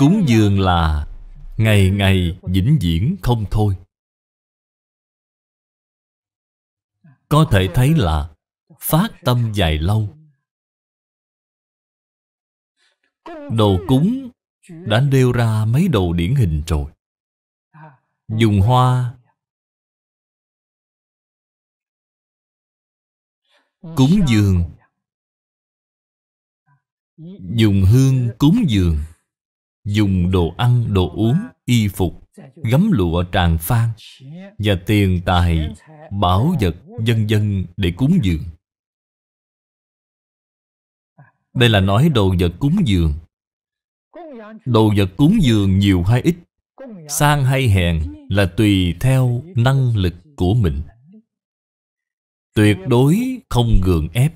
Cúng dường là Ngày ngày vĩnh viễn không thôi Có thể thấy là Phát tâm dài lâu Đồ cúng Đã nêu ra mấy đồ điển hình rồi Dùng hoa Cúng dường Dùng hương cúng dường dùng đồ ăn, đồ uống, y phục, gấm lụa tràng phan và tiền tài, bảo vật, dân dân để cúng dường. Đây là nói đồ vật cúng dường. Đồ vật cúng dường nhiều hay ít, sang hay hèn là tùy theo năng lực của mình. Tuyệt đối không gượng ép.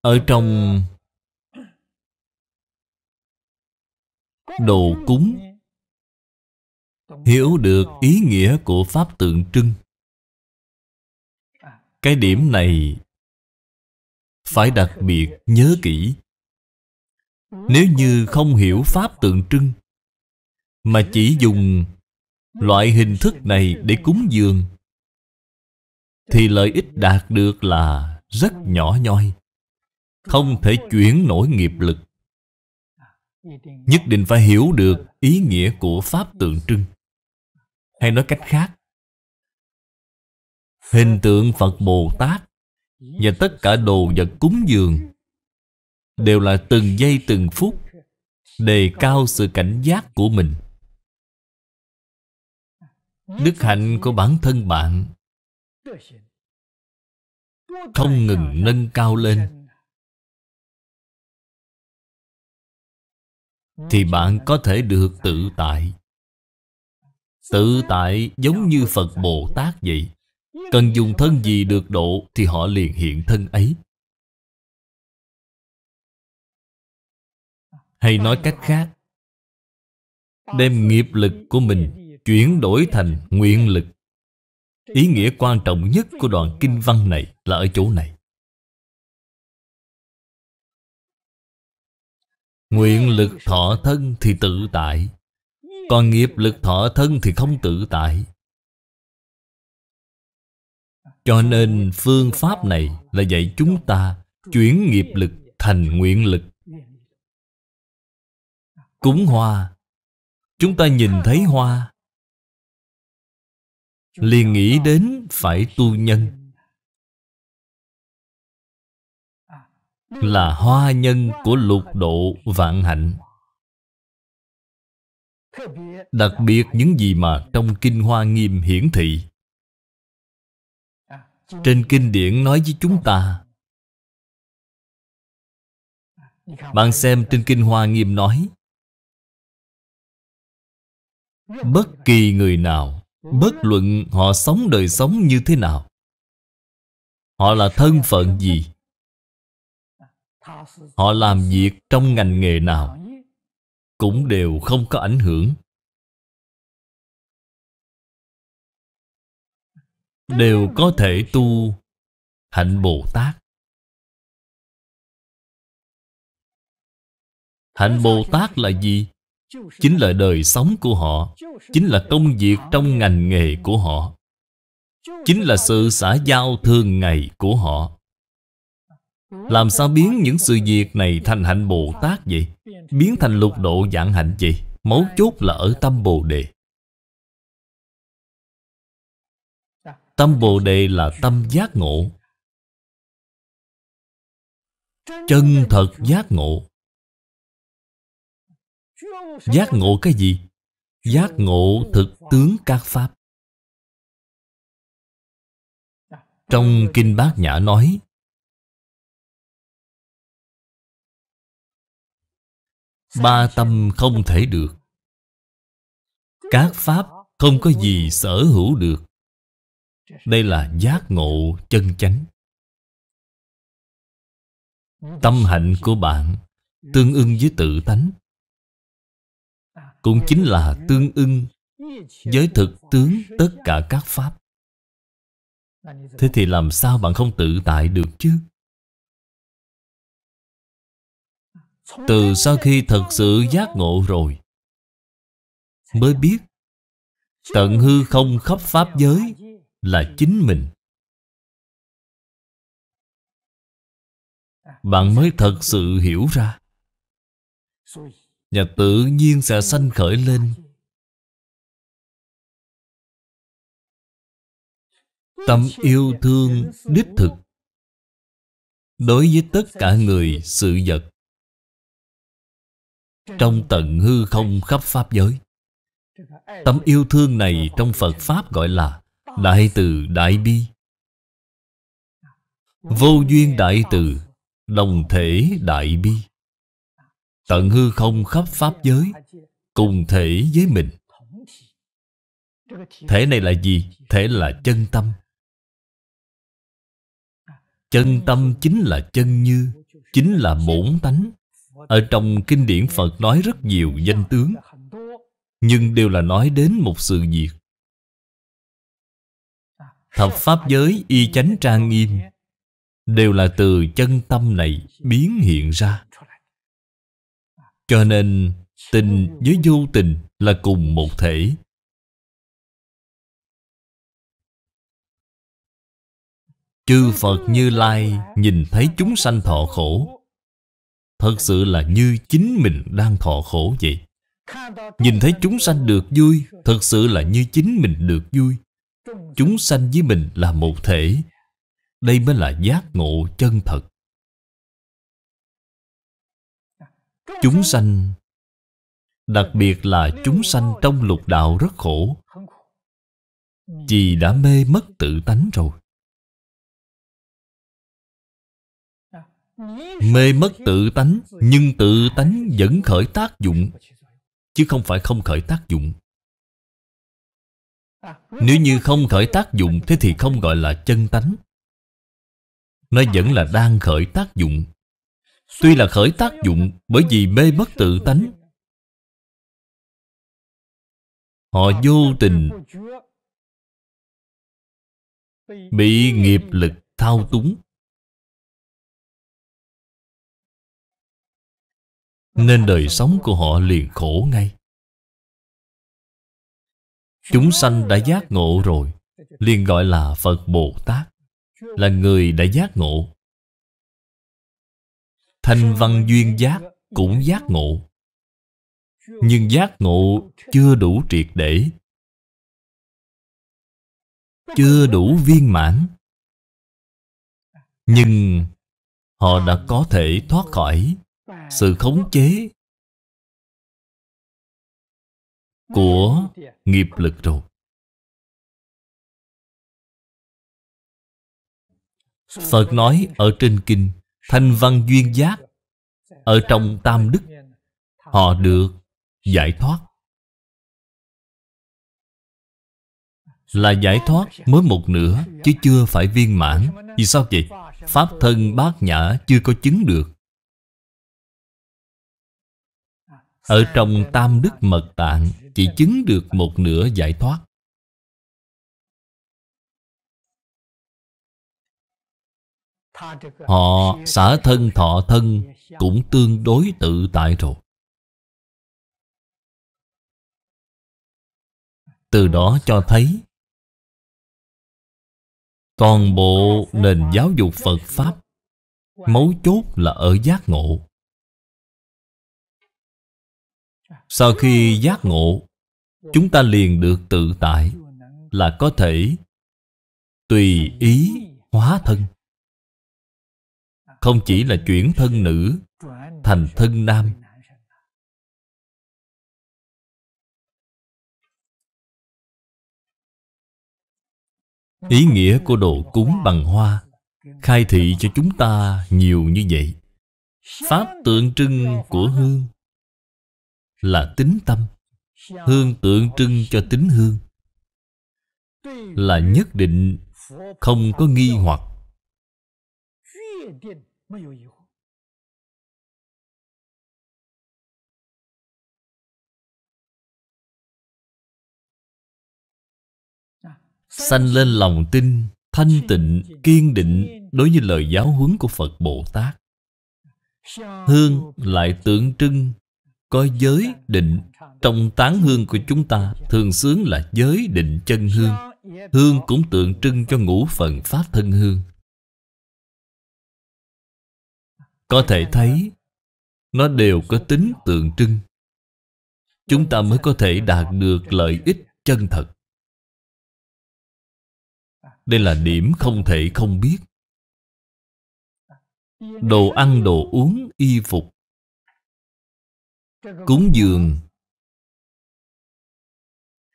Ở trong đồ cúng Hiểu được ý nghĩa của Pháp tượng trưng Cái điểm này Phải đặc biệt nhớ kỹ Nếu như không hiểu Pháp tượng trưng Mà chỉ dùng loại hình thức này để cúng dường Thì lợi ích đạt được là rất nhỏ nhoi không thể chuyển nổi nghiệp lực Nhất định phải hiểu được ý nghĩa của Pháp tượng trưng Hay nói cách khác Hình tượng Phật Bồ Tát Và tất cả đồ vật cúng dường Đều là từng giây từng phút Đề cao sự cảnh giác của mình Đức hạnh của bản thân bạn Không ngừng nâng cao lên Thì bạn có thể được tự tại Tự tại giống như Phật Bồ Tát vậy Cần dùng thân gì được độ Thì họ liền hiện thân ấy Hay nói cách khác Đem nghiệp lực của mình Chuyển đổi thành nguyện lực Ý nghĩa quan trọng nhất của đoạn kinh văn này Là ở chỗ này Nguyện lực thọ thân thì tự tại Còn nghiệp lực thọ thân thì không tự tại Cho nên phương pháp này là dạy chúng ta Chuyển nghiệp lực thành nguyện lực Cúng hoa Chúng ta nhìn thấy hoa liền nghĩ đến phải tu nhân Là hoa nhân của lục độ vạn hạnh Đặc biệt những gì mà trong Kinh Hoa Nghiêm hiển thị Trên kinh điển nói với chúng ta Bạn xem trên Kinh Hoa Nghiêm nói Bất kỳ người nào Bất luận họ sống đời sống như thế nào Họ là thân phận gì Họ làm việc trong ngành nghề nào Cũng đều không có ảnh hưởng Đều có thể tu hạnh Bồ Tát Hạnh Bồ Tát là gì? Chính là đời sống của họ Chính là công việc trong ngành nghề của họ Chính là sự xã giao thường ngày của họ làm sao biến những sự việc này thành hạnh Bồ Tát vậy? Biến thành lục độ dạng hạnh gì Mấu chốt là ở tâm Bồ Đề Tâm Bồ Đề là tâm giác ngộ Chân thật giác ngộ Giác ngộ cái gì? Giác ngộ thực tướng các Pháp Trong Kinh Bát Nhã nói Ba tâm không thể được Các pháp không có gì sở hữu được Đây là giác ngộ chân chánh Tâm hạnh của bạn Tương ưng với tự tánh Cũng chính là tương ưng Với thực tướng tất cả các pháp Thế thì làm sao bạn không tự tại được chứ Từ sau khi thật sự giác ngộ rồi Mới biết Tận hư không khắp pháp giới Là chính mình Bạn mới thật sự hiểu ra Và tự nhiên sẽ sanh khởi lên Tâm yêu thương đích thực Đối với tất cả người, sự vật trong tận hư không khắp Pháp giới Tấm yêu thương này trong Phật Pháp gọi là Đại từ Đại Bi Vô duyên đại từ Đồng thể đại bi Tận hư không khắp Pháp giới Cùng thể với mình Thể này là gì? Thể là chân tâm Chân tâm chính là chân như Chính là bổn tánh ở trong kinh điển Phật nói rất nhiều danh tướng Nhưng đều là nói đến một sự việc Thập Pháp giới y chánh trang nghiêm Đều là từ chân tâm này biến hiện ra Cho nên tình với vô tình là cùng một thể Chư Phật Như Lai nhìn thấy chúng sanh thọ khổ Thật sự là như chính mình đang thọ khổ vậy Nhìn thấy chúng sanh được vui Thật sự là như chính mình được vui Chúng sanh với mình là một thể Đây mới là giác ngộ chân thật Chúng sanh Đặc biệt là chúng sanh trong lục đạo rất khổ chỉ đã mê mất tự tánh rồi Mê mất tự tánh Nhưng tự tánh vẫn khởi tác dụng Chứ không phải không khởi tác dụng Nếu như không khởi tác dụng Thế thì không gọi là chân tánh Nó vẫn là đang khởi tác dụng Tuy là khởi tác dụng Bởi vì mê mất tự tánh Họ vô tình Bị nghiệp lực thao túng Nên đời sống của họ liền khổ ngay Chúng sanh đã giác ngộ rồi liền gọi là Phật Bồ Tát Là người đã giác ngộ Thanh văn duyên giác cũng giác ngộ Nhưng giác ngộ chưa đủ triệt để Chưa đủ viên mãn Nhưng họ đã có thể thoát khỏi sự khống chế của nghiệp lực rồi phật nói ở trên kinh thanh văn duyên giác ở trong tam đức họ được giải thoát là giải thoát mới một nửa chứ chưa phải viên mãn vì sao vậy pháp thân bát nhã chưa có chứng được Ở trong tam đức mật tạng Chỉ chứng được một nửa giải thoát Họ xả thân thọ thân Cũng tương đối tự tại rồi Từ đó cho thấy Toàn bộ nền giáo dục Phật Pháp Mấu chốt là ở giác ngộ sau khi giác ngộ Chúng ta liền được tự tại Là có thể Tùy ý hóa thân Không chỉ là chuyển thân nữ Thành thân nam Ý nghĩa của đồ cúng bằng hoa Khai thị cho chúng ta nhiều như vậy Pháp tượng trưng của hương là tính tâm Hương tượng trưng cho tính hương Là nhất định không có nghi hoặc Sanh lên lòng tin Thanh tịnh, kiên định Đối với lời giáo huấn của Phật Bồ Tát Hương lại tượng trưng có giới định Trong tán hương của chúng ta Thường xướng là giới định chân hương Hương cũng tượng trưng cho ngũ phần pháp thân hương Có thể thấy Nó đều có tính tượng trưng Chúng ta mới có thể đạt được lợi ích chân thật Đây là điểm không thể không biết Đồ ăn, đồ uống, y phục Cúng dường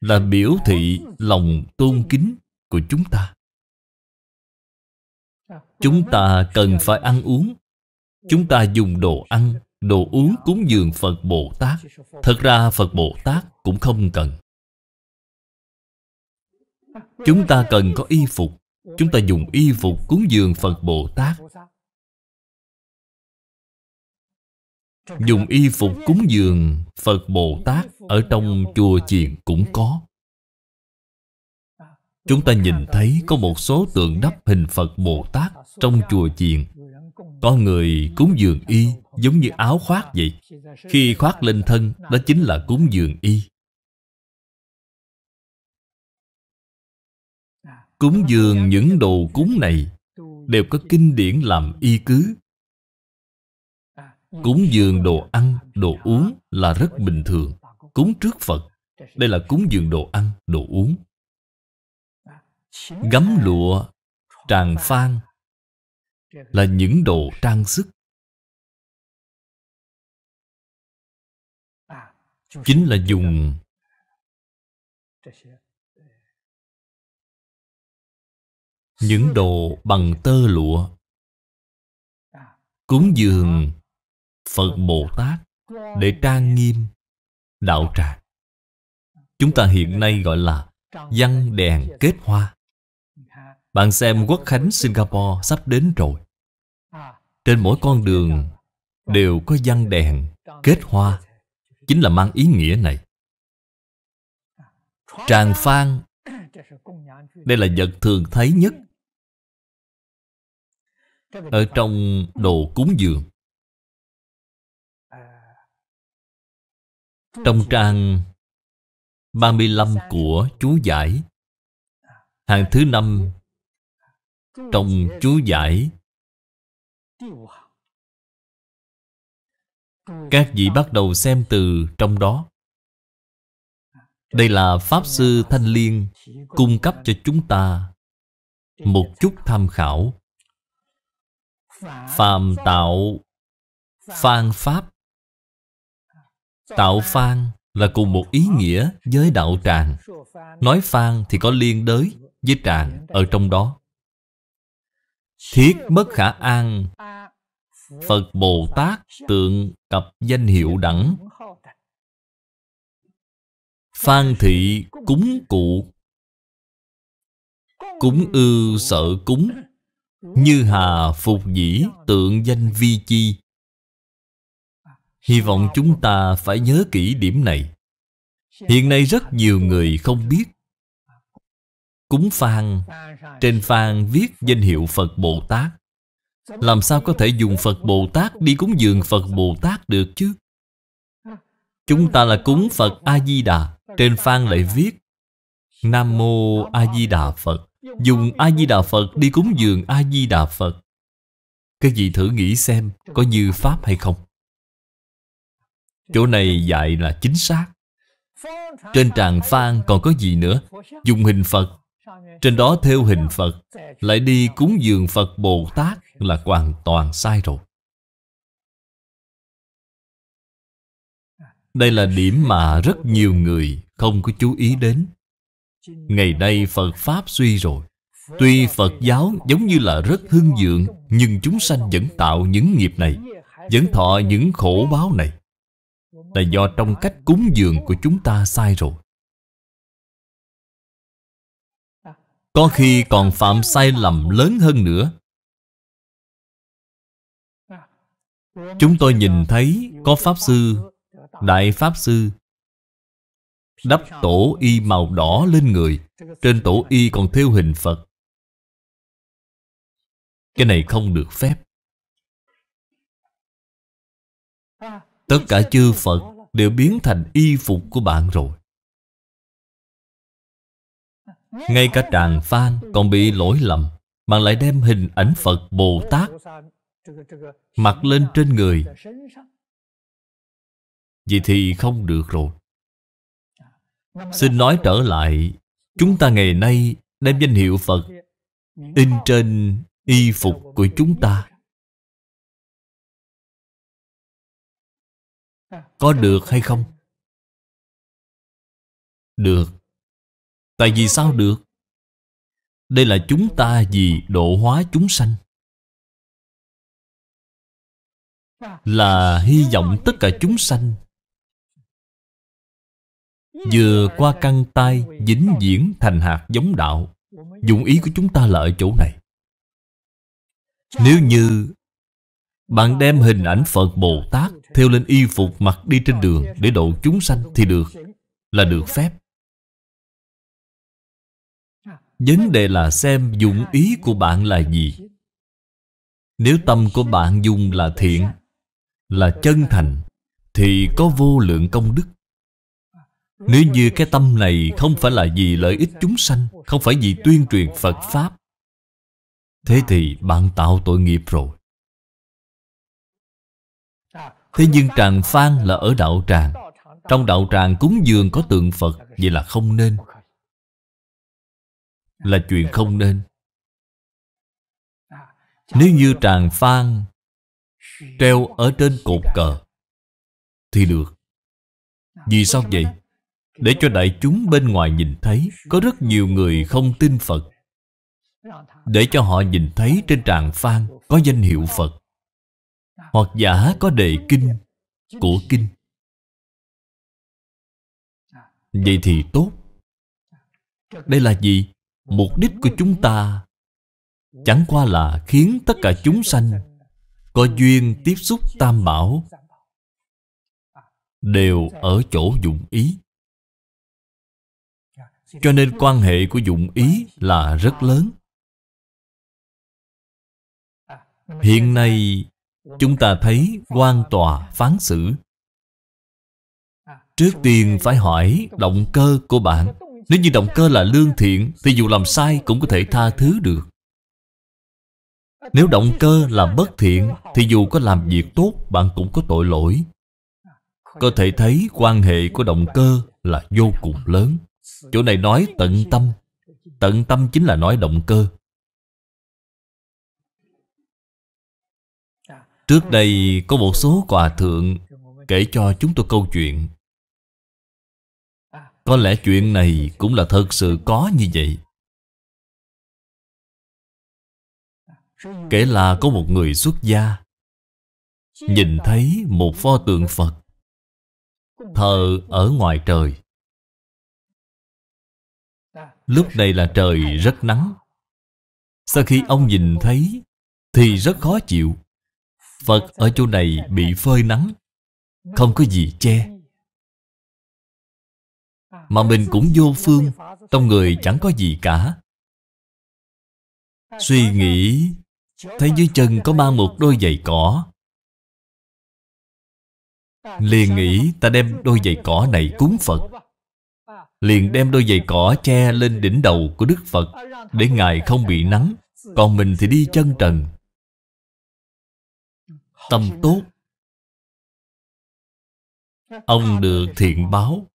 là biểu thị lòng tôn kính của chúng ta. Chúng ta cần phải ăn uống. Chúng ta dùng đồ ăn, đồ uống cúng dường Phật Bồ Tát. Thật ra Phật Bồ Tát cũng không cần. Chúng ta cần có y phục. Chúng ta dùng y phục cúng dường Phật Bồ Tát Dùng y phục cúng dường Phật Bồ Tát Ở trong chùa chiền cũng có Chúng ta nhìn thấy có một số tượng đắp hình Phật Bồ Tát Trong chùa chiền Có người cúng dường y Giống như áo khoác vậy Khi khoác lên thân Đó chính là cúng dường y Cúng dường những đồ cúng này Đều có kinh điển làm y cứ Cúng dường đồ ăn, đồ uống là rất bình thường Cúng trước Phật Đây là cúng dường đồ ăn, đồ uống Gấm lụa, tràng phan Là những đồ trang sức Chính là dùng Những đồ bằng tơ lụa Cúng dường Phật Bồ Tát để trang nghiêm đạo tràng. Chúng ta hiện nay gọi là văn đèn kết hoa. Bạn xem Quốc Khánh Singapore sắp đến rồi. Trên mỗi con đường đều có văn đèn kết hoa. Chính là mang ý nghĩa này. Tràng phan Đây là vật thường thấy nhất Ở trong đồ cúng dường Trong trang 35 của chú giải Hàng thứ năm Trong chú giải Các vị bắt đầu xem từ trong đó Đây là Pháp Sư Thanh Liên Cung cấp cho chúng ta Một chút tham khảo Phàm tạo Phan Pháp Tạo phan là cùng một ý nghĩa với đạo tràng Nói phan thì có liên đới với tràng ở trong đó Thiết bất khả an Phật Bồ Tát tượng cặp danh hiệu đẳng Phan thị cúng cụ Cúng ư sợ cúng Như hà phục dĩ tượng danh vi chi Hy vọng chúng ta phải nhớ kỹ điểm này Hiện nay rất nhiều người không biết Cúng Phan Trên Phan viết danh hiệu Phật Bồ Tát Làm sao có thể dùng Phật Bồ Tát đi cúng dường Phật Bồ Tát được chứ Chúng ta là cúng Phật A-di-đà Trên Phan lại viết Nam Mô A-di-đà Phật Dùng A-di-đà Phật đi cúng dường A-di-đà Phật cái gì thử nghĩ xem có như Pháp hay không Chỗ này dạy là chính xác Trên tràng phan còn có gì nữa Dùng hình Phật Trên đó theo hình Phật Lại đi cúng dường Phật Bồ Tát Là hoàn toàn sai rồi Đây là điểm mà rất nhiều người không có chú ý đến Ngày nay Phật Pháp suy rồi Tuy Phật giáo giống như là rất hưng dượng Nhưng chúng sanh vẫn tạo những nghiệp này Vẫn thọ những khổ báo này là do trong cách cúng dường của chúng ta sai rồi Có khi còn phạm sai lầm lớn hơn nữa Chúng tôi nhìn thấy có Pháp Sư Đại Pháp Sư Đắp tổ y màu đỏ lên người Trên tổ y còn thêu hình Phật Cái này không được phép Tất cả chư Phật đều biến thành y phục của bạn rồi Ngay cả Tràng Phan còn bị lỗi lầm Bạn lại đem hình ảnh Phật Bồ Tát Mặc lên trên người Vậy thì không được rồi Xin nói trở lại Chúng ta ngày nay đem danh hiệu Phật In trên y phục của chúng ta có được hay không được tại vì sao được đây là chúng ta vì độ hóa chúng sanh là hy vọng tất cả chúng sanh vừa qua căng tay dính diễn thành hạt giống đạo dụng ý của chúng ta là ở chỗ này nếu như bạn đem hình ảnh phật bồ tát theo lên y phục mặc đi trên đường Để độ chúng sanh thì được Là được phép Vấn đề là xem dụng ý của bạn là gì Nếu tâm của bạn dùng là thiện Là chân thành Thì có vô lượng công đức Nếu như cái tâm này không phải là vì lợi ích chúng sanh Không phải vì tuyên truyền Phật Pháp Thế thì bạn tạo tội nghiệp rồi Thế nhưng tràng phan là ở đạo tràng Trong đạo tràng cúng dường có tượng Phật Vậy là không nên Là chuyện không nên Nếu như tràng phan Treo ở trên cột cờ Thì được Vì sao vậy? Để cho đại chúng bên ngoài nhìn thấy Có rất nhiều người không tin Phật Để cho họ nhìn thấy trên tràng phan Có danh hiệu Phật hoặc giả có đề kinh Của kinh Vậy thì tốt Đây là gì? Mục đích của chúng ta Chẳng qua là khiến tất cả chúng sanh Có duyên tiếp xúc tam bảo Đều ở chỗ dụng ý Cho nên quan hệ của dụng ý là rất lớn Hiện nay Chúng ta thấy quan tòa phán xử Trước tiên phải hỏi động cơ của bạn Nếu như động cơ là lương thiện Thì dù làm sai cũng có thể tha thứ được Nếu động cơ là bất thiện Thì dù có làm việc tốt Bạn cũng có tội lỗi Có thể thấy quan hệ của động cơ là vô cùng lớn Chỗ này nói tận tâm Tận tâm chính là nói động cơ Trước đây có một số quà thượng Kể cho chúng tôi câu chuyện Có lẽ chuyện này cũng là thật sự có như vậy Kể là có một người xuất gia Nhìn thấy một pho tượng Phật Thờ ở ngoài trời Lúc này là trời rất nắng Sau khi ông nhìn thấy Thì rất khó chịu Phật ở chỗ này bị phơi nắng Không có gì che Mà mình cũng vô phương Trong người chẳng có gì cả Suy nghĩ Thấy dưới chân có ba một đôi giày cỏ Liền nghĩ ta đem đôi giày cỏ này cúng Phật Liền đem đôi giày cỏ che lên đỉnh đầu của Đức Phật Để Ngài không bị nắng Còn mình thì đi chân trần tâm tốt Ông được thiện báo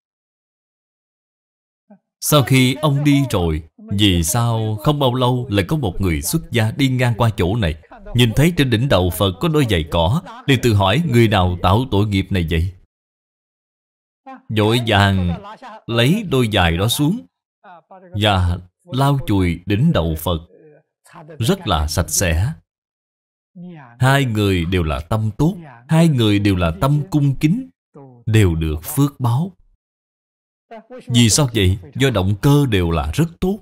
Sau khi ông đi rồi Vì sao không bao lâu lại có một người xuất gia đi ngang qua chỗ này Nhìn thấy trên đỉnh đầu Phật có đôi giày cỏ liền tự hỏi người nào tạo tội nghiệp này vậy Vội vàng lấy đôi giày đó xuống Và lau chùi đỉnh đầu Phật Rất là sạch sẽ Hai người đều là tâm tốt Hai người đều là tâm cung kính Đều được phước báo Vì sao vậy? Do động cơ đều là rất tốt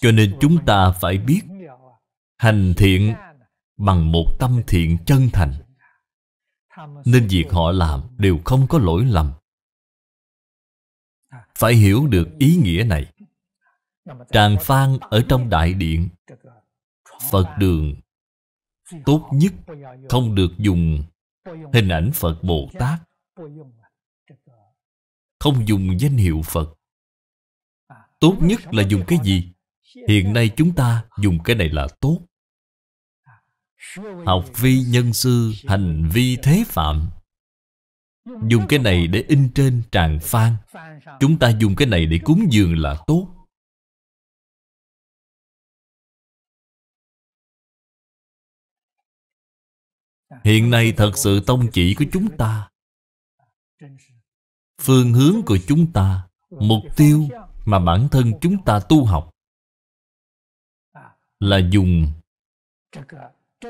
Cho nên chúng ta phải biết Hành thiện bằng một tâm thiện chân thành Nên việc họ làm đều không có lỗi lầm Phải hiểu được ý nghĩa này Tràng Phan ở trong đại điện Phật đường Tốt nhất không được dùng hình ảnh Phật Bồ Tát Không dùng danh hiệu Phật Tốt nhất là dùng cái gì? Hiện nay chúng ta dùng cái này là tốt Học vi nhân sư hành vi thế phạm Dùng cái này để in trên tràng phan Chúng ta dùng cái này để cúng dường là tốt Hiện nay thật sự tông chỉ của chúng ta Phương hướng của chúng ta Mục tiêu mà bản thân chúng ta tu học Là dùng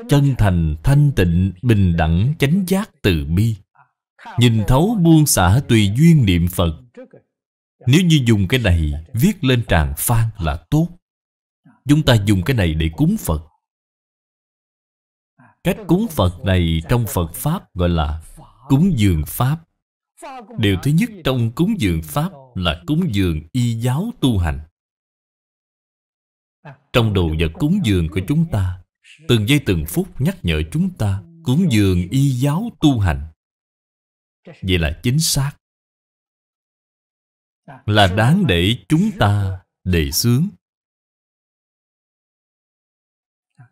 Chân thành, thanh tịnh, bình đẳng, chánh giác, từ bi Nhìn thấu buông xả tùy duyên niệm Phật Nếu như dùng cái này viết lên tràng phan là tốt Chúng ta dùng cái này để cúng Phật Cách cúng Phật này trong Phật Pháp gọi là cúng dường Pháp Điều thứ nhất trong cúng dường Pháp là cúng dường y giáo tu hành Trong đồ vật cúng dường của chúng ta Từng giây từng phút nhắc nhở chúng ta Cúng dường y giáo tu hành Vậy là chính xác Là đáng để chúng ta đề xướng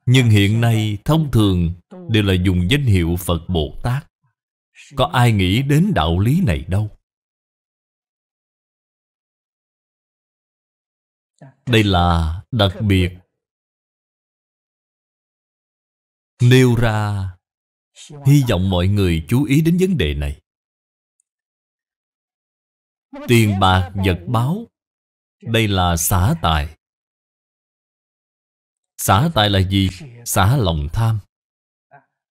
Nhưng hiện nay thông thường đều là dùng danh hiệu Phật Bồ Tát Có ai nghĩ đến đạo lý này đâu Đây là đặc biệt Nêu ra Hy vọng mọi người chú ý đến vấn đề này Tiền bạc vật báo Đây là xả tài Xả tài là gì? Xả lòng tham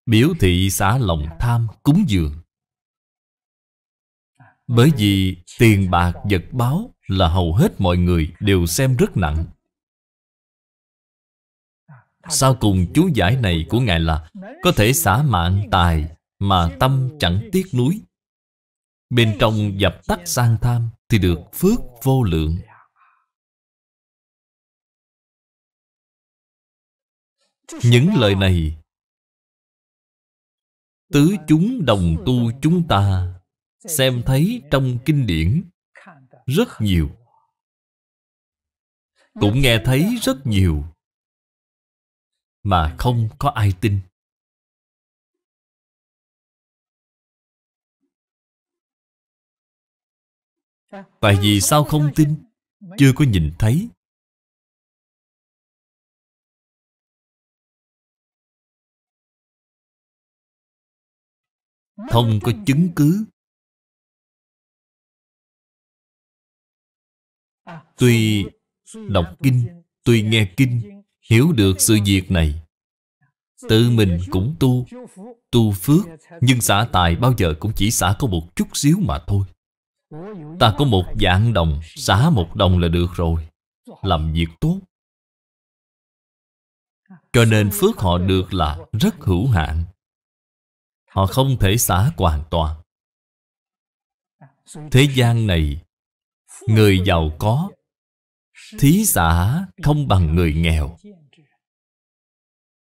Biểu thị xả lòng tham cúng dường Bởi vì tiền bạc vật báo là hầu hết mọi người đều xem rất nặng Sau cùng chú giải này của Ngài là Có thể xả mạng tài mà tâm chẳng tiếc núi Bên trong dập tắt sang tham thì được phước vô lượng những lời này tứ chúng đồng tu chúng ta xem thấy trong kinh điển rất nhiều cũng nghe thấy rất nhiều mà không có ai tin tại vì sao không tin chưa có nhìn thấy không có chứng cứ tuy đọc kinh tuy nghe kinh hiểu được sự việc này tự mình cũng tu tu phước nhưng xả tài bao giờ cũng chỉ xả có một chút xíu mà thôi ta có một dạng đồng xả một đồng là được rồi làm việc tốt cho nên phước họ được là rất hữu hạn Họ không thể xả hoàn toàn Thế gian này Người giàu có Thí xả không bằng người nghèo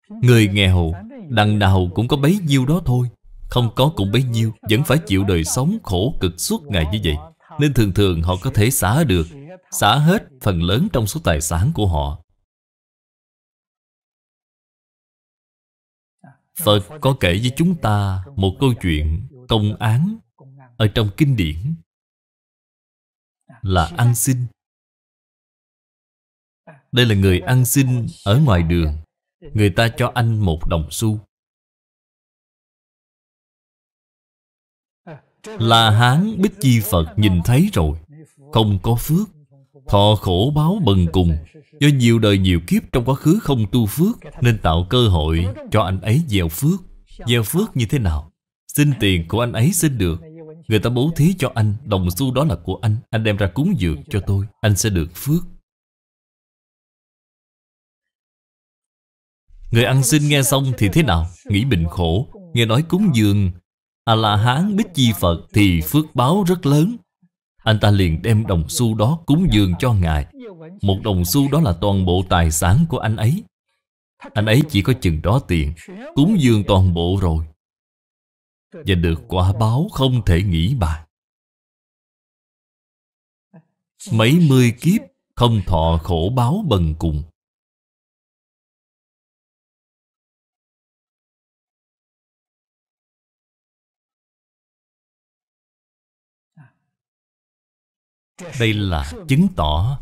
Người nghèo Đằng nào cũng có bấy nhiêu đó thôi Không có cũng bấy nhiêu Vẫn phải chịu đời sống khổ cực suốt ngày như vậy Nên thường thường họ có thể xả được Xả hết phần lớn trong số tài sản của họ Phật có kể với chúng ta một câu chuyện công án ở trong kinh điển là ăn xin. Đây là người ăn xin ở ngoài đường Người ta cho anh một đồng xu La Hán Bích Chi Phật nhìn thấy rồi Không có phước Thọ khổ báo bần cùng Do nhiều đời nhiều kiếp trong quá khứ không tu phước Nên tạo cơ hội cho anh ấy gieo phước Gieo phước như thế nào? Xin tiền của anh ấy xin được Người ta bố thí cho anh Đồng xu đó là của anh Anh đem ra cúng dường cho tôi Anh sẽ được phước Người ăn xin nghe xong thì thế nào? Nghĩ bình khổ Nghe nói cúng dường A-la-hán bích chi Phật Thì phước báo rất lớn anh ta liền đem đồng xu đó cúng dường cho Ngài Một đồng xu đó là toàn bộ tài sản của anh ấy Anh ấy chỉ có chừng đó tiền Cúng dường toàn bộ rồi Và được quả báo không thể nghĩ bàn Mấy mươi kiếp không thọ khổ báo bần cùng đây là chứng tỏ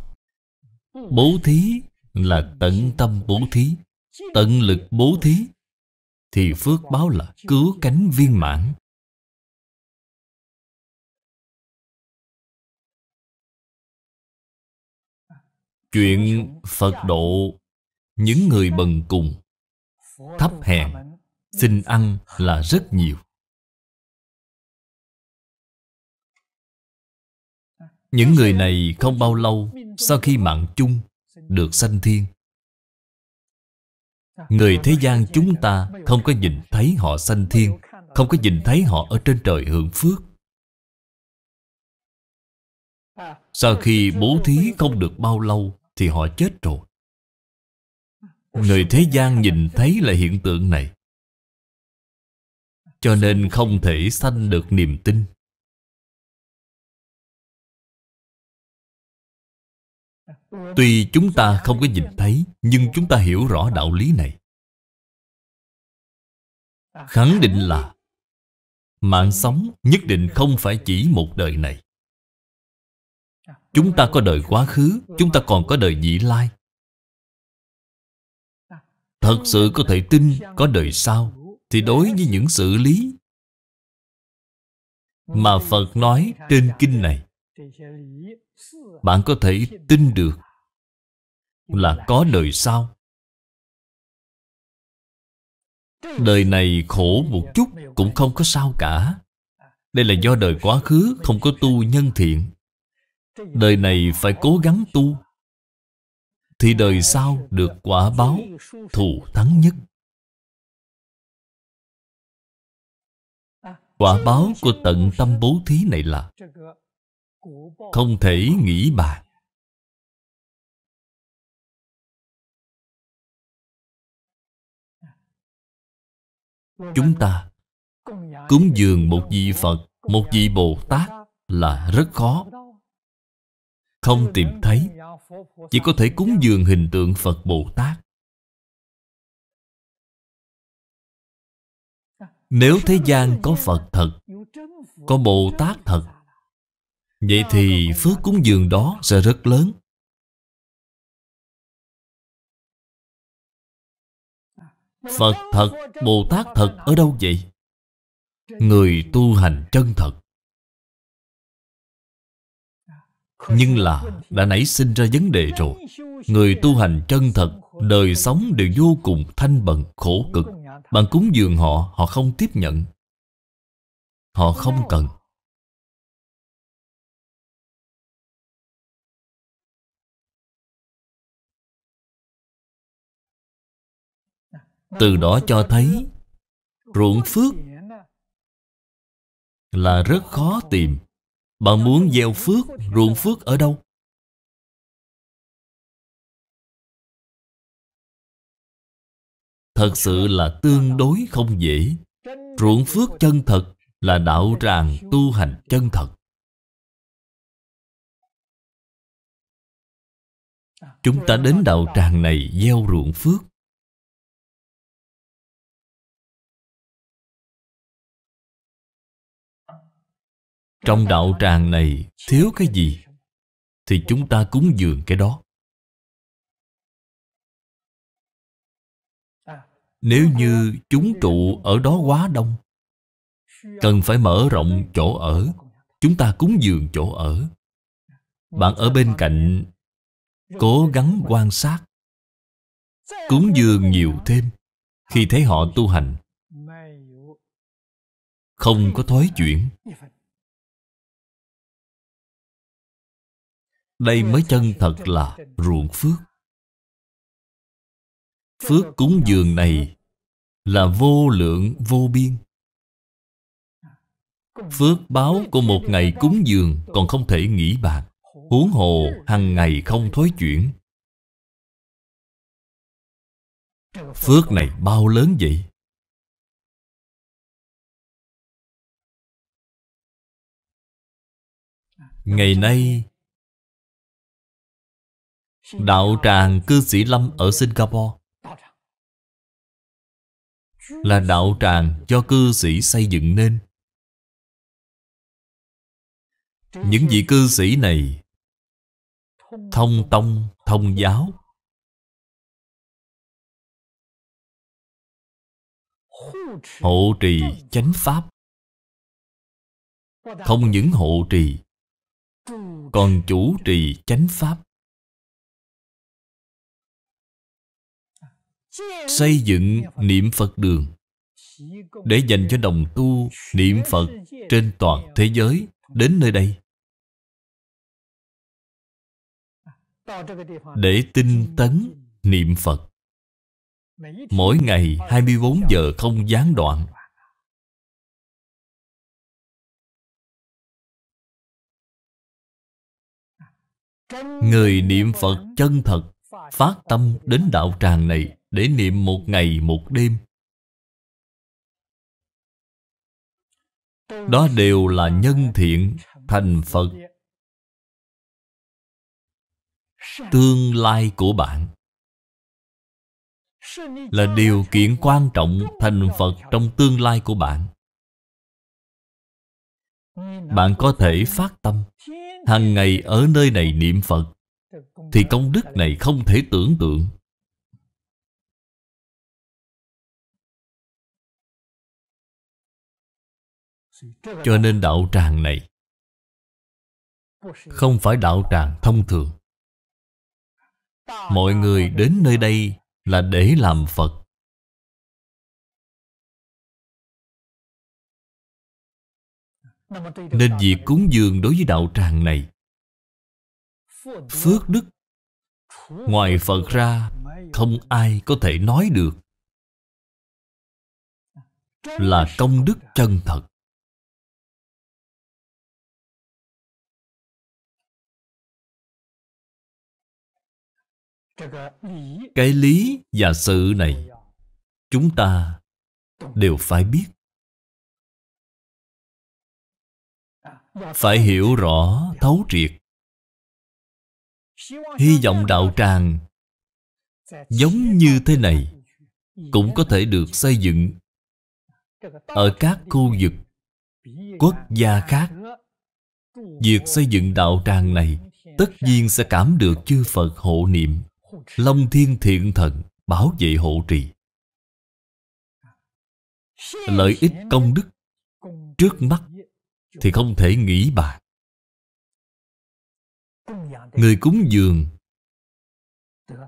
bố thí là tận tâm bố thí tận lực bố thí thì phước báo là cứu cánh viên mãn chuyện phật độ những người bần cùng thấp hèn xin ăn là rất nhiều Những người này không bao lâu Sau khi mạng chung Được sanh thiên Người thế gian chúng ta Không có nhìn thấy họ sanh thiên Không có nhìn thấy họ ở trên trời hưởng phước Sau khi bố thí không được bao lâu Thì họ chết rồi Người thế gian nhìn thấy là hiện tượng này Cho nên không thể sanh được niềm tin Tuy chúng ta không có nhìn thấy Nhưng chúng ta hiểu rõ đạo lý này Khẳng định là Mạng sống nhất định không phải chỉ một đời này Chúng ta có đời quá khứ Chúng ta còn có đời vị lai Thật sự có thể tin có đời sau Thì đối với những sự lý Mà Phật nói trên kinh này Bạn có thể tin được là có đời sau Đời này khổ một chút cũng không có sao cả Đây là do đời quá khứ không có tu nhân thiện Đời này phải cố gắng tu Thì đời sau được quả báo thù thắng nhất Quả báo của tận tâm bố thí này là Không thể nghĩ bàn Chúng ta cúng dường một vị Phật, một vị Bồ Tát là rất khó Không tìm thấy Chỉ có thể cúng dường hình tượng Phật Bồ Tát Nếu thế gian có Phật thật Có Bồ Tát thật Vậy thì phước cúng dường đó sẽ rất lớn Phật thật, Bồ Tát thật ở đâu vậy? Người tu hành chân thật Nhưng là đã nảy sinh ra vấn đề rồi Người tu hành chân thật Đời sống đều vô cùng thanh bần khổ cực Bạn cúng dường họ Họ không tiếp nhận Họ không cần Từ đó cho thấy Ruộng phước Là rất khó tìm Bạn muốn gieo phước Ruộng phước ở đâu? Thật sự là tương đối không dễ Ruộng phước chân thật Là đạo tràng tu hành chân thật Chúng ta đến đạo tràng này gieo ruộng phước Trong đạo tràng này thiếu cái gì Thì chúng ta cúng dường cái đó Nếu như chúng trụ ở đó quá đông Cần phải mở rộng chỗ ở Chúng ta cúng dường chỗ ở Bạn ở bên cạnh Cố gắng quan sát Cúng dường nhiều thêm Khi thấy họ tu hành Không có thói chuyển Đây mới chân thật là ruộng phước Phước cúng dường này là vô lượng vô biên Phước báo của một ngày cúng dường còn không thể nghĩ bạc, Huống hồ hằng ngày không thối chuyển Phước này bao lớn vậy? Ngày nay Đạo tràng cư sĩ Lâm ở Singapore Là đạo tràng do cư sĩ xây dựng nên Những vị cư sĩ này Thông tông, thông giáo Hộ trì chánh pháp Không những hộ trì Còn chủ trì chánh pháp xây dựng niệm phật đường để dành cho đồng tu niệm phật trên toàn thế giới đến nơi đây để tinh tấn niệm phật mỗi ngày 24 giờ không gián đoạn người niệm phật chân thật phát tâm đến đạo tràng này để niệm một ngày một đêm đó đều là nhân thiện thành phật tương lai của bạn là điều kiện quan trọng thành phật trong tương lai của bạn bạn có thể phát tâm hàng ngày ở nơi này niệm phật thì công đức này không thể tưởng tượng Cho nên đạo tràng này Không phải đạo tràng thông thường Mọi người đến nơi đây là để làm Phật Nên việc cúng dường đối với đạo tràng này Phước đức Ngoài Phật ra Không ai có thể nói được Là công đức chân thật cái lý và sự này chúng ta đều phải biết phải hiểu rõ thấu triệt hy vọng đạo tràng giống như thế này cũng có thể được xây dựng ở các khu vực quốc gia khác việc xây dựng đạo tràng này tất nhiên sẽ cảm được chư phật hộ niệm Long thiên thiện thần Bảo vệ hộ trì Lợi ích công đức Trước mắt Thì không thể nghĩ bạc Người cúng dường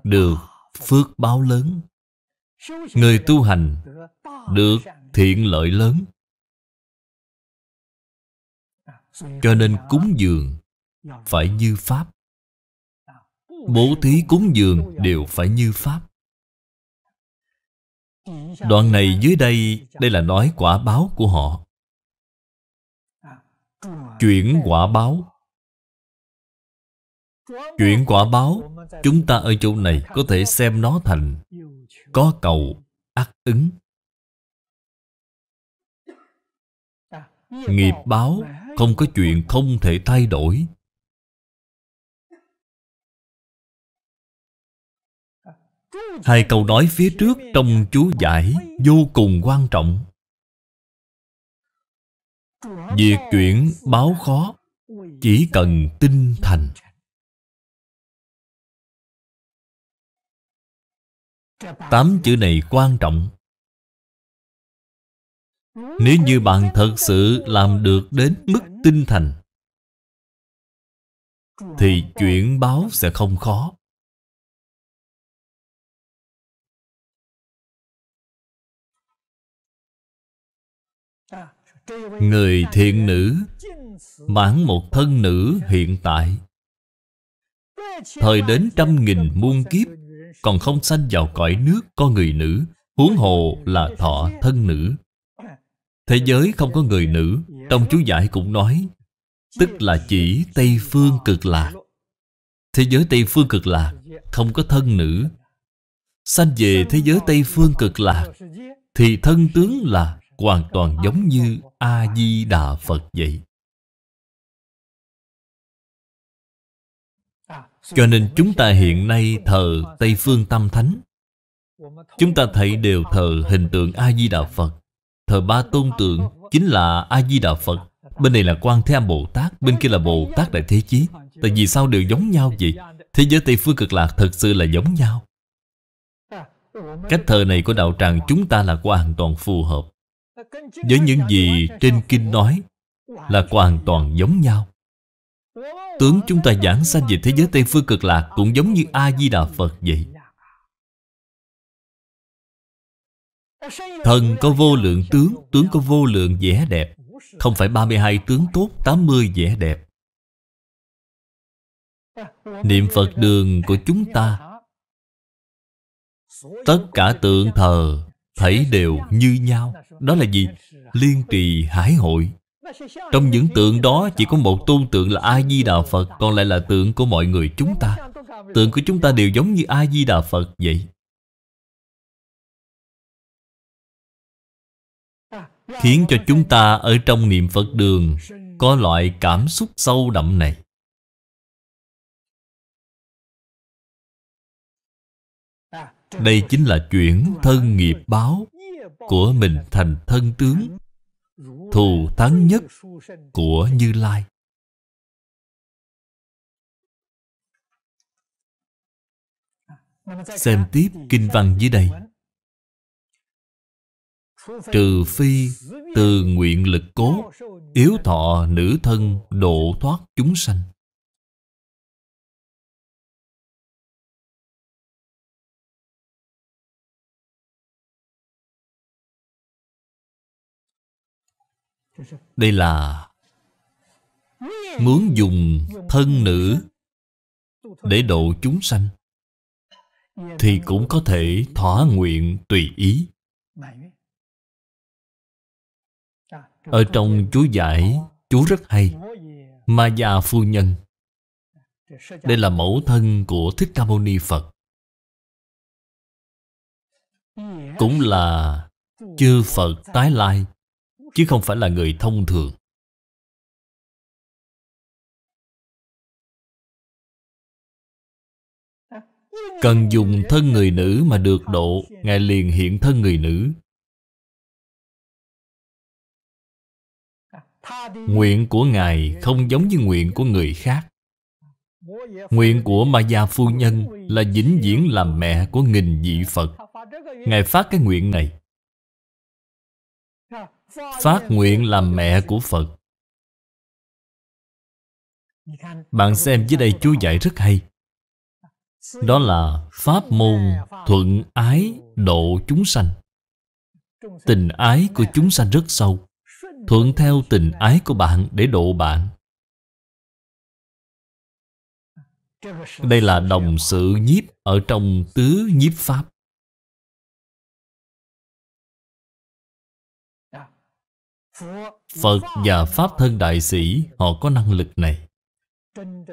Được phước báo lớn Người tu hành Được thiện lợi lớn Cho nên cúng dường Phải như Pháp Bố thí cúng dường đều phải như Pháp Đoạn này dưới đây Đây là nói quả báo của họ Chuyển quả báo Chuyển quả báo Chúng ta ở chỗ này có thể xem nó thành Có cầu ác ứng Nghiệp báo không có chuyện không thể thay đổi Hai câu nói phía trước trong chú giải vô cùng quan trọng Việc chuyển báo khó Chỉ cần tinh thành Tám chữ này quan trọng Nếu như bạn thật sự làm được đến mức tinh thành Thì chuyển báo sẽ không khó Người thiện nữ Mãn một thân nữ hiện tại Thời đến trăm nghìn muôn kiếp Còn không sanh vào cõi nước có người nữ Huống hồ là thọ thân nữ Thế giới không có người nữ Trong chú giải cũng nói Tức là chỉ Tây Phương cực lạc Thế giới Tây Phương cực lạc Không có thân nữ Sanh về thế giới Tây Phương cực lạc Thì thân tướng là hoàn toàn giống như A-di-đà Phật vậy Cho nên chúng ta hiện nay thờ Tây Phương Tam Thánh Chúng ta thấy đều thờ hình tượng A-di-đà Phật Thờ ba tôn tượng chính là A-di-đà Phật Bên này là quan Thế Âm Bồ Tát Bên kia là Bồ Tát Đại Thế Chí Tại vì sao đều giống nhau vậy? Thế giới Tây Phương Cực Lạc thật sự là giống nhau Cách thờ này của Đạo Tràng chúng ta là hoàn toàn phù hợp với những gì trên kinh nói là hoàn toàn giống nhau Tướng chúng ta giảng sanh về thế giới Tây Phương cực lạc cũng giống như A-di-đà Phật vậy Thần có vô lượng tướng, tướng có vô lượng vẻ đẹp Không phải 32 tướng tốt, 80 vẻ đẹp Niệm Phật đường của chúng ta Tất cả tượng thờ thấy đều như nhau đó là gì liên trì hải hội trong những tượng đó chỉ có một tôn tượng là a di đà phật còn lại là tượng của mọi người chúng ta tượng của chúng ta đều giống như a di đà phật vậy khiến cho chúng ta ở trong niệm phật đường có loại cảm xúc sâu đậm này Đây chính là chuyển thân nghiệp báo Của mình thành thân tướng Thù thắng nhất của Như Lai Xem tiếp kinh văn dưới đây Trừ phi từ nguyện lực cố Yếu thọ nữ thân độ thoát chúng sanh Đây là Muốn dùng thân nữ Để độ chúng sanh Thì cũng có thể thỏa nguyện tùy ý Ở trong chú giải Chú rất hay Ma gia phu nhân Đây là mẫu thân của Thích Ca Mâu Ni Phật Cũng là chư Phật tái lai chứ không phải là người thông thường. Cần dùng thân người nữ mà được độ, Ngài liền hiện thân người nữ. Nguyện của Ngài không giống như nguyện của người khác. Nguyện của Ma Gia Phu Nhân là vĩnh viễn làm mẹ của nghìn vị Phật. Ngài phát cái nguyện này Phát nguyện làm mẹ của Phật Bạn xem dưới đây chú dạy rất hay Đó là Pháp môn thuận ái độ chúng sanh Tình ái của chúng sanh rất sâu Thuận theo tình ái của bạn để độ bạn Đây là đồng sự nhiếp ở trong tứ nhiếp Pháp Phật và Pháp thân đại sĩ họ có năng lực này.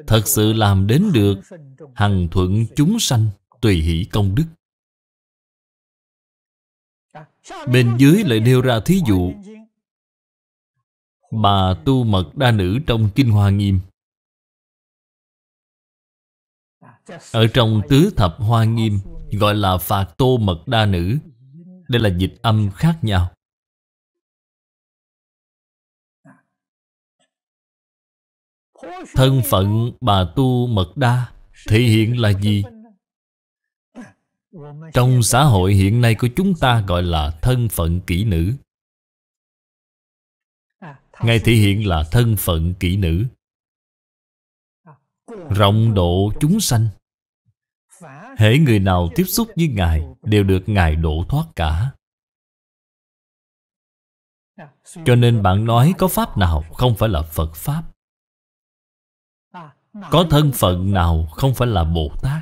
Thật sự làm đến được hằng thuận chúng sanh tùy hỷ công đức. Bên dưới lại nêu ra thí dụ Bà tu mật đa nữ trong Kinh Hoa Nghiêm Ở trong Tứ Thập Hoa Nghiêm Gọi là Phạt Tô Mật Đa Nữ Đây là dịch âm khác nhau Thân phận bà Tu Mật Đa Thể hiện là gì? Trong xã hội hiện nay của chúng ta gọi là thân phận kỹ nữ Ngài thể hiện là thân phận kỹ nữ Rộng độ chúng sanh Hễ người nào tiếp xúc với Ngài Đều được Ngài độ thoát cả Cho nên bạn nói có Pháp nào không phải là Phật Pháp có thân phận nào không phải là Bồ Tát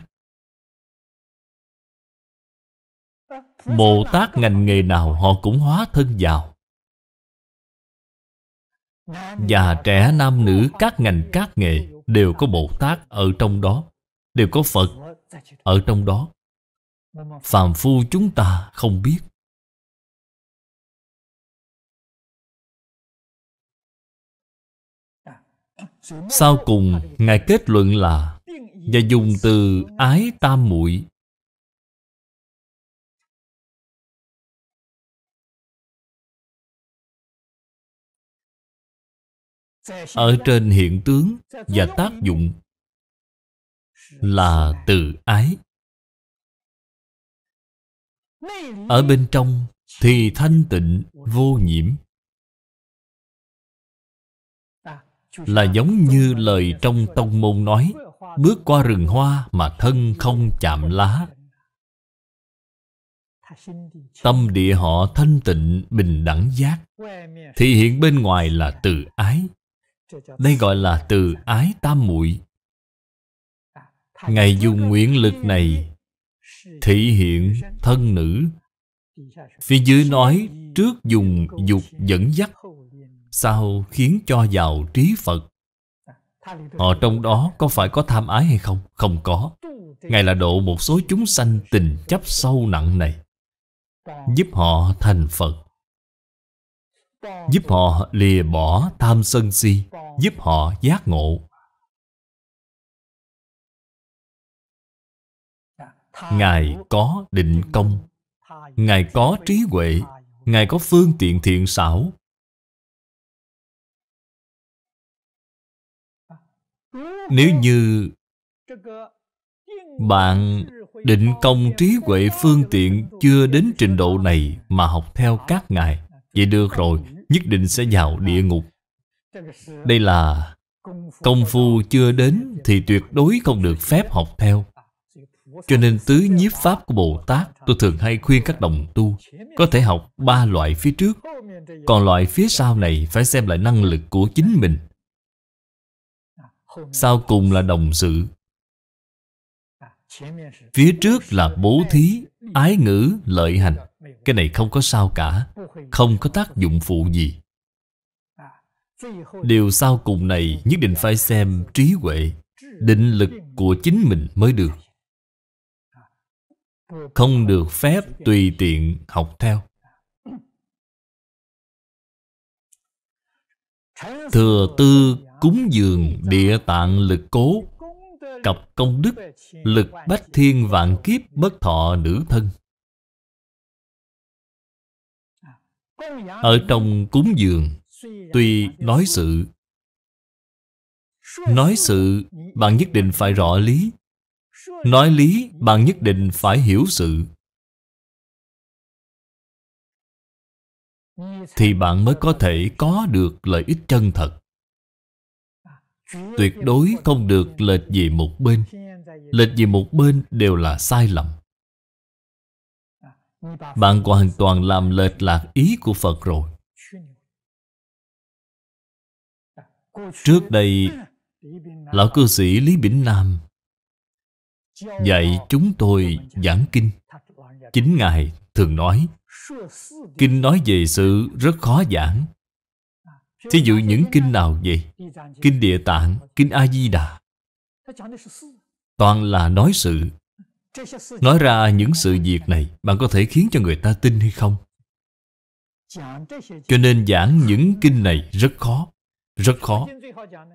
Bồ Tát ngành nghề nào họ cũng hóa thân vào Già trẻ nam nữ các ngành các nghề Đều có Bồ Tát ở trong đó Đều có Phật ở trong đó Phàm phu chúng ta không biết Sau cùng Ngài kết luận là Và dùng từ ái tam muội Ở trên hiện tướng và tác dụng Là từ ái Ở bên trong thì thanh tịnh vô nhiễm Là giống như lời trong tông môn nói Bước qua rừng hoa mà thân không chạm lá Tâm địa họ thanh tịnh bình đẳng giác Thì hiện bên ngoài là từ ái Đây gọi là từ ái tam muội Ngài dùng nguyện lực này Thị hiện thân nữ Phía dưới nói trước dùng dục dẫn dắt Sao khiến cho vào trí Phật Họ ờ, trong đó có phải có tham ái hay không? Không có Ngài là độ một số chúng sanh tình chấp sâu nặng này Giúp họ thành Phật Giúp họ lìa bỏ tham sân si Giúp họ giác ngộ Ngài có định công Ngài có trí huệ Ngài có phương tiện thiện xảo Nếu như bạn định công trí huệ phương tiện chưa đến trình độ này mà học theo các ngài Vậy được rồi, nhất định sẽ vào địa ngục Đây là công phu chưa đến thì tuyệt đối không được phép học theo Cho nên tứ nhiếp pháp của Bồ Tát Tôi thường hay khuyên các đồng tu Có thể học ba loại phía trước Còn loại phía sau này phải xem lại năng lực của chính mình sau cùng là đồng sự phía trước là bố thí ái ngữ lợi hành cái này không có sao cả không có tác dụng phụ gì điều sau cùng này nhất định phải xem trí huệ định lực của chính mình mới được không được phép tùy tiện học theo thừa tư cúng dường địa tạng lực cố Cặp công đức lực bách thiên vạn kiếp bất thọ nữ thân Ở trong cúng dường Tuy nói sự Nói sự bạn nhất định phải rõ lý Nói lý bạn nhất định phải hiểu sự Thì bạn mới có thể có được lợi ích chân thật Tuyệt đối không được lệch về một bên Lệch về một bên đều là sai lầm Bạn hoàn toàn làm lệch lạc ý của Phật rồi Trước đây Lão cư sĩ Lý Bỉnh Nam Dạy chúng tôi giảng kinh Chính Ngài thường nói Kinh nói về sự rất khó giảng Thí dụ những kinh nào vậy? Kinh Địa Tạng, Kinh A-di-đà Toàn là nói sự Nói ra những sự việc này Bạn có thể khiến cho người ta tin hay không? Cho nên giảng những kinh này rất khó Rất khó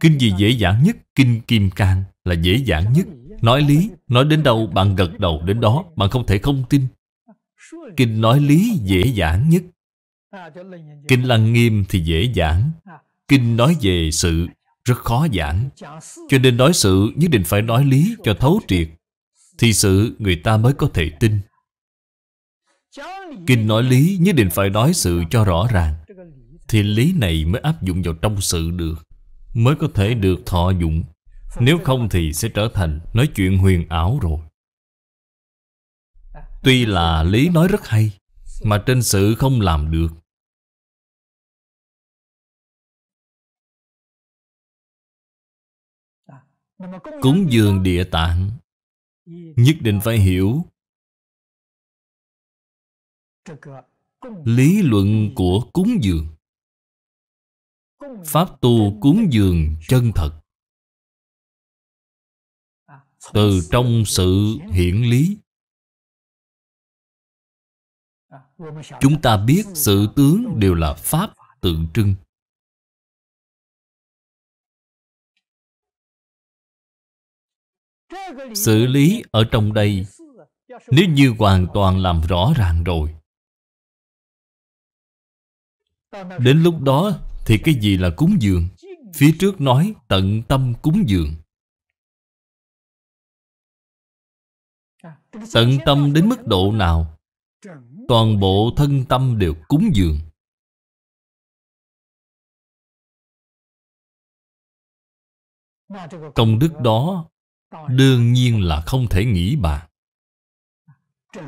Kinh gì dễ giảng nhất? Kinh Kim Cang là dễ giảng nhất Nói lý, nói đến đâu bạn gật đầu đến đó Bạn không thể không tin Kinh nói lý dễ giảng nhất Kinh Lăng Nghiêm thì dễ giảng Kinh nói về sự rất khó giảng Cho nên nói sự nhất định phải nói lý cho thấu triệt Thì sự người ta mới có thể tin Kinh nói lý nhất định phải nói sự cho rõ ràng Thì lý này mới áp dụng vào trong sự được Mới có thể được thọ dụng Nếu không thì sẽ trở thành nói chuyện huyền ảo rồi Tuy là lý nói rất hay mà trên sự không làm được Cúng dường địa tạng Nhất định phải hiểu Lý luận của cúng dường Pháp tu cúng dường chân thật Từ trong sự hiển lý chúng ta biết sự tướng đều là pháp tượng trưng xử lý ở trong đây nếu như hoàn toàn làm rõ ràng rồi đến lúc đó thì cái gì là cúng dường phía trước nói tận tâm cúng dường tận tâm đến mức độ nào toàn bộ thân tâm đều cúng dường công đức đó đương nhiên là không thể nghĩ bàn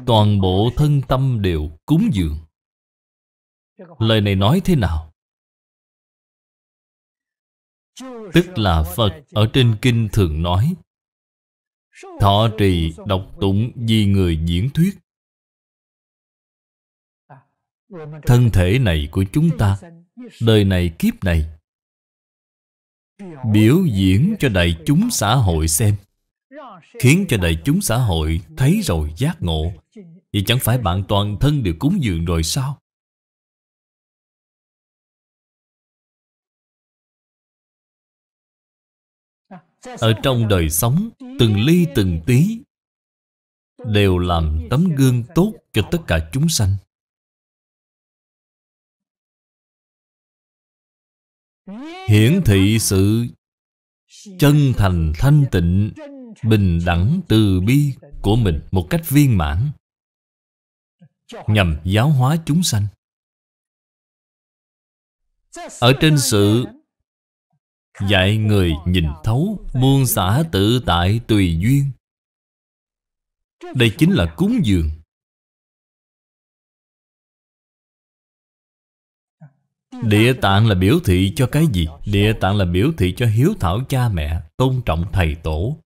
toàn bộ thân tâm đều cúng dường lời này nói thế nào tức là phật ở trên kinh thường nói thọ trì độc tụng vì người diễn thuyết thân thể này của chúng ta đời này kiếp này biểu diễn cho đại chúng xã hội xem khiến cho đại chúng xã hội thấy rồi giác ngộ vậy chẳng phải bạn toàn thân đều cúng dường rồi sao ở trong đời sống từng ly từng tí đều làm tấm gương tốt cho tất cả chúng sanh hiển thị sự chân thành thanh tịnh bình đẳng từ bi của mình một cách viên mãn nhằm giáo hóa chúng sanh ở trên sự dạy người nhìn thấu muôn xả tự tại tùy duyên đây chính là cúng dường Địa tạng là biểu thị cho cái gì? Địa tạng là biểu thị cho hiếu thảo cha mẹ, tôn trọng thầy tổ.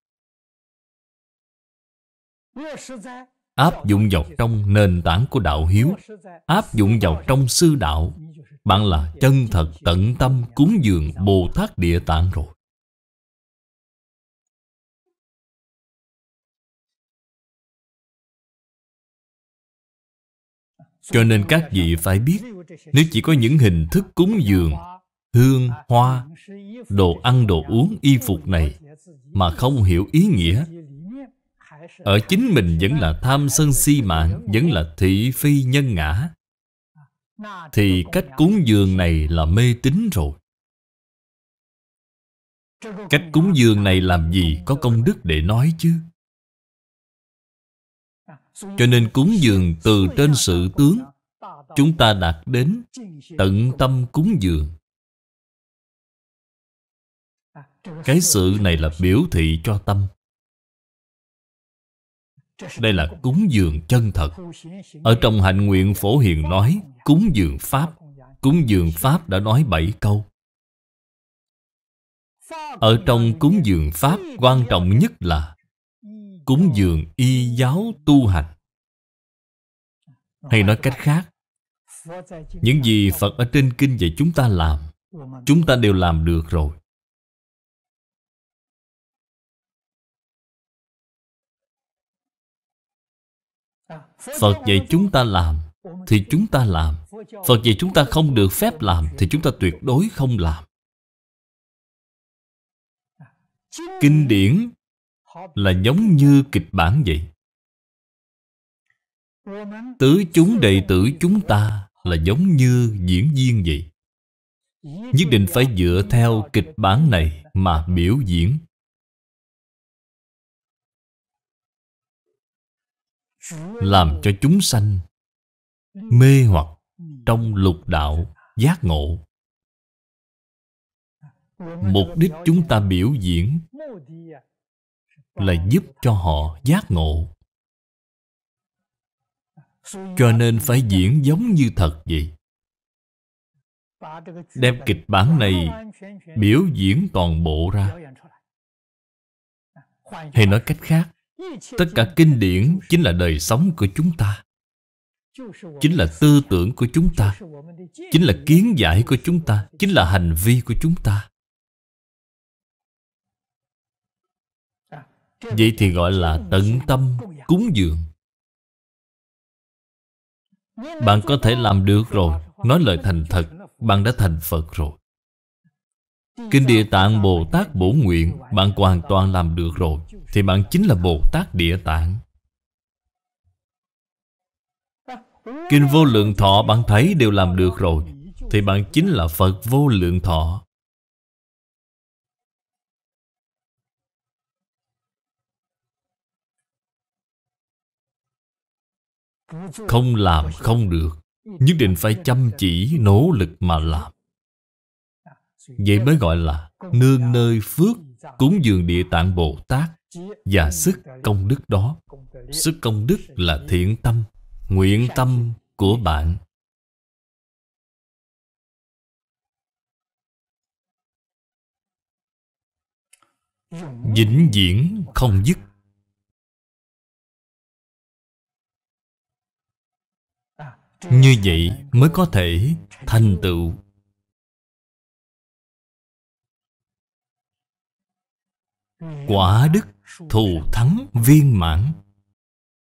Áp dụng vào trong nền tảng của đạo hiếu, áp dụng vào trong sư đạo, bạn là chân thật tận tâm cúng dường Bồ Tát Địa Tạng rồi. Cho nên các vị phải biết Nếu chỉ có những hình thức cúng dường Hương, hoa, đồ ăn, đồ uống, y phục này Mà không hiểu ý nghĩa Ở chính mình vẫn là tham sân si mạng Vẫn là thị phi nhân ngã Thì cách cúng dường này là mê tín rồi Cách cúng dường này làm gì có công đức để nói chứ cho nên cúng dường từ trên sự tướng Chúng ta đạt đến tận tâm cúng dường Cái sự này là biểu thị cho tâm Đây là cúng dường chân thật Ở trong hạnh nguyện phổ hiền nói Cúng dường Pháp Cúng dường Pháp đã nói bảy câu Ở trong cúng dường Pháp quan trọng nhất là cúng dường y giáo tu hành hay nói cách khác những gì phật ở trên kinh dạy chúng ta làm chúng ta đều làm được rồi Phật dạy chúng ta làm Thì chúng ta làm Phật dạy chúng ta không được phép làm Thì chúng ta tuyệt đối không làm Kinh điển là giống như kịch bản vậy tứ chúng đệ tử chúng ta là giống như diễn viên vậy nhất định phải dựa theo kịch bản này mà biểu diễn làm cho chúng sanh mê hoặc trong lục đạo giác ngộ mục đích chúng ta biểu diễn là giúp cho họ giác ngộ cho nên phải diễn giống như thật vậy đem kịch bản này biểu diễn toàn bộ ra hay nói cách khác tất cả kinh điển chính là đời sống của chúng ta chính là tư tưởng của chúng ta chính là kiến giải của chúng ta chính là hành vi của chúng ta Vậy thì gọi là tận tâm cúng dường Bạn có thể làm được rồi Nói lời thành thật Bạn đã thành Phật rồi Kinh Địa Tạng Bồ Tát Bổ Nguyện Bạn hoàn toàn làm được rồi Thì bạn chính là Bồ Tát Địa Tạng Kinh Vô Lượng Thọ bạn thấy đều làm được rồi Thì bạn chính là Phật Vô Lượng Thọ Không làm không được Nhất định phải chăm chỉ nỗ lực mà làm Vậy mới gọi là Nương nơi phước Cúng dường địa tạng Bồ Tát Và sức công đức đó Sức công đức là thiện tâm Nguyện tâm của bạn Vĩnh viễn không dứt Như vậy mới có thể thành tựu Quả đức thù thắng viên mãn